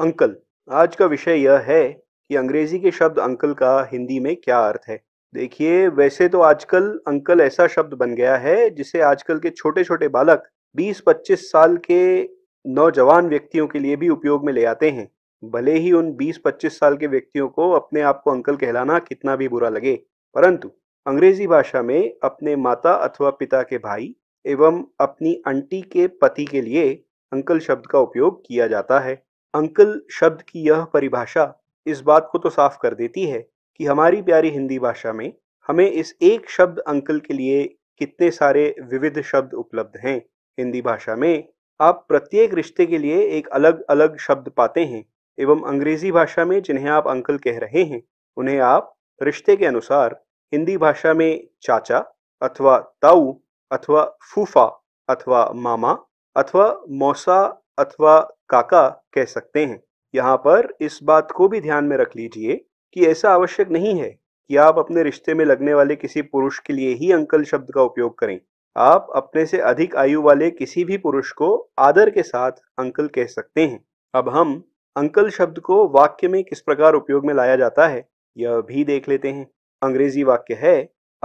Uncle आज का विषय यह है कि अंग्रेजी के शब्द अंकल का हिंदी में क्या अर्थ है देखिए वैसे तो आजकल अंकल ऐसा शब्द बन गया है जिसे आजकल के छोटे छोटे बालक 20-25 साल के नौजवान व्यक्तियों के लिए भी उपयोग में ले आते हैं भले ही उन 20-25 साल के व्यक्तियों को अपने आप को अंकल कहलाना कितना भी बुरा लगे परंतु अंग्रेजी भाषा में अपने माता अथवा पिता के भाई एवं अपनी अंटी के पति के लिए अंकल शब्द का उपयोग किया जाता है अंकल शब्द की यह परिभाषा इस बात को तो साफ कर देती है कि हमारी प्यारी हिंदी भाषा में हमें इस एक शब्द अंकल के लिए कितने सारे विविध शब्द उपलब्ध हैं हिंदी भाषा में आप प्रत्येक रिश्ते के लिए एक अलग अलग शब्द पाते हैं एवं अंग्रेजी भाषा में जिन्हें आप अंकल कह रहे हैं उन्हें आप रिश्ते के अनुसार हिंदी भाषा में चाचा अथवा ताऊ अथवा फूफा अथवा मामा अथवा मौसा अथवा काका कह सकते हैं यहाँ पर इस बात को भी ध्यान में रख लीजिए कि ऐसा आवश्यक नहीं है कि आप अपने रिश्ते में लगने वाले किसी पुरुष के लिए ही अंकल शब्द का उपयोग करें आप अपने से अधिक आयु वाले किसी भी पुरुष को आदर के साथ अंकल कह सकते हैं अब हम अंकल शब्द को वाक्य में किस प्रकार उपयोग में लाया जाता है यह भी देख लेते हैं अंग्रेजी वाक्य है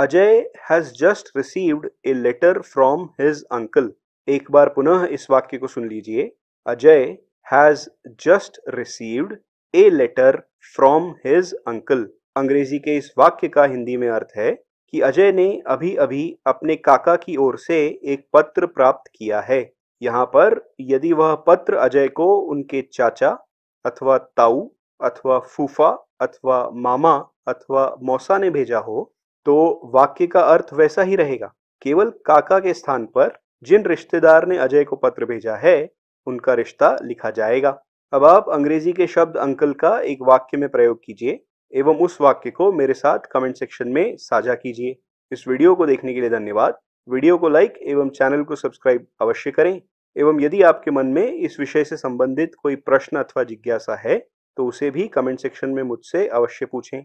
Ajay has just received a letter from his uncle एक बार पुनः इस वाक्य को सुन लीजिए Ajay has just received a letter from his uncle. अंग्रेजी के इस वाक्य का हिंदी में अर्थ है कि अजय ने अभी अभी अपने काका की ओर से एक पत्र प्राप्त किया है यहाँ पर यदि वह पत्र अजय को उनके चाचा अथवा ताऊ अथवा फूफा अथवा मामा अथवा मौसा ने भेजा हो तो वाक्य का अर्थ वैसा ही रहेगा केवल काका के स्थान पर जिन रिश्तेदार ने अजय को पत्र भेजा है उनका रिश्ता लिखा जाएगा अब आप अंग्रेजी के शब्द अंकल का एक वाक्य में प्रयोग कीजिए एवं उस वाक्य को मेरे साथ कमेंट सेक्शन में साझा कीजिए इस वीडियो को देखने के लिए धन्यवाद वीडियो को लाइक एवं चैनल को सब्सक्राइब अवश्य करें एवं यदि आपके मन में इस विषय से संबंधित कोई प्रश्न अथवा जिज्ञासा है तो उसे भी कमेंट सेक्शन में मुझसे अवश्य पूछें